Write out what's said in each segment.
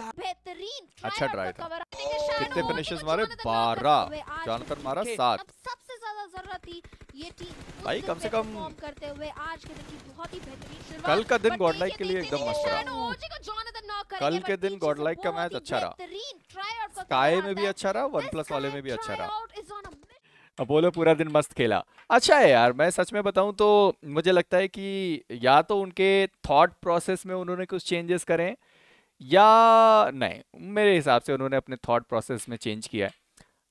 बेहतरीन अच्छा ड्राइव था कितने फिनिशेस तो मारे बारह जानकर मारा सात सबसे ज्यादा जरूरत थी ये टीम भाई कम से कम करते हुए आज के दिन की बहुत ही बेहतरीन शुरुआत कल का दिन गॉडलाइक के लिए एकदम मस्त रहा कल के दिन गॉडलाइक का मैच अच्छा रहा स्काई में भी अच्छा रहा वन प्लस वाले में भी अच्छा रहा अपोलो पूरा दिन मस्त खेला अच्छा है यार मैं सच में बताऊं तो मुझे लगता है कि या तो उनके थॉट प्रोसेस में उन्होंने कुछ चेंजेस करें या नहीं मेरे हिसाब से उन्होंने अपने थॉट प्रोसेस में चेंज किया है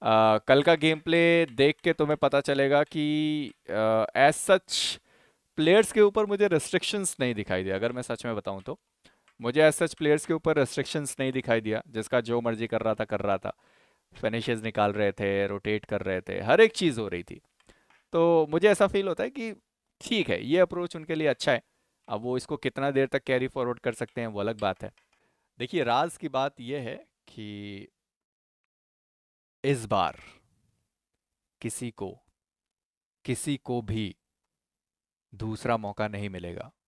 आ, कल का गेम प्ले देख के तुम्हें पता चलेगा कि एज सच प्लेयर्स के ऊपर मुझे रेस्ट्रिक्शंस नहीं दिखाई दिया अगर मैं सच में बताऊं तो मुझे एज सच प्लेयर्स के ऊपर रेस्ट्रिक्शंस नहीं दिखाई दिया जिसका जो मर्जी कर रहा था कर रहा था फिनिशेज निकाल रहे थे रोटेट कर रहे थे हर एक चीज़ हो रही थी तो मुझे ऐसा फील होता है कि ठीक है ये अप्रोच उनके लिए अच्छा है अब वो इसको कितना देर तक कैरी फॉरवर्ड कर सकते हैं वो अलग बात है देखिए राज की बात यह है कि इस बार किसी को किसी को भी दूसरा मौका नहीं मिलेगा